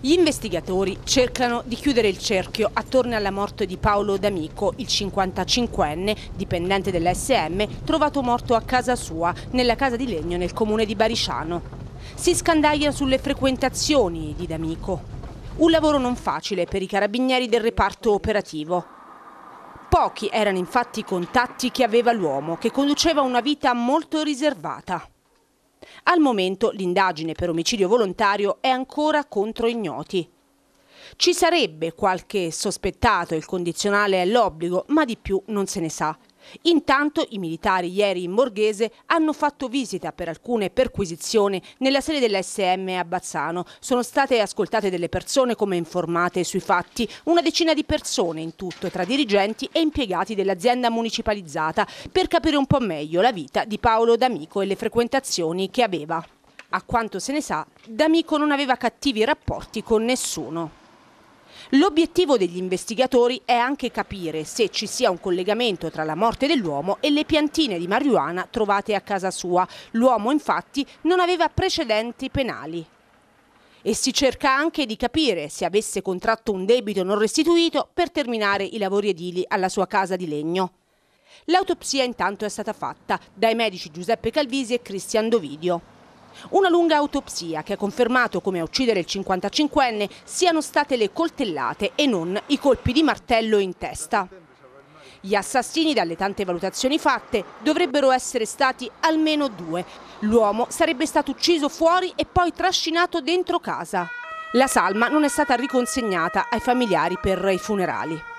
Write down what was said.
Gli investigatori cercano di chiudere il cerchio attorno alla morte di Paolo D'Amico, il 55enne dipendente dell'SM, trovato morto a casa sua, nella casa di legno nel comune di Barisciano. Si scandaglia sulle frequentazioni di D'Amico. Un lavoro non facile per i carabinieri del reparto operativo. Pochi erano infatti i contatti che aveva l'uomo, che conduceva una vita molto riservata. Al momento l'indagine per omicidio volontario è ancora contro ignoti. Ci sarebbe qualche sospettato, il condizionale è l'obbligo, ma di più non se ne sa. Intanto i militari ieri in Borghese hanno fatto visita per alcune perquisizioni nella sede dell'SM a Bazzano. Sono state ascoltate delle persone come informate sui fatti, una decina di persone in tutto tra dirigenti e impiegati dell'azienda municipalizzata per capire un po' meglio la vita di Paolo D'Amico e le frequentazioni che aveva. A quanto se ne sa, D'Amico non aveva cattivi rapporti con nessuno. L'obiettivo degli investigatori è anche capire se ci sia un collegamento tra la morte dell'uomo e le piantine di marijuana trovate a casa sua. L'uomo infatti non aveva precedenti penali e si cerca anche di capire se avesse contratto un debito non restituito per terminare i lavori edili alla sua casa di legno. L'autopsia intanto è stata fatta dai medici Giuseppe Calvisi e Cristian Dovidio. Una lunga autopsia che ha confermato come a uccidere il 55enne siano state le coltellate e non i colpi di martello in testa. Gli assassini, dalle tante valutazioni fatte, dovrebbero essere stati almeno due. L'uomo sarebbe stato ucciso fuori e poi trascinato dentro casa. La salma non è stata riconsegnata ai familiari per i funerali.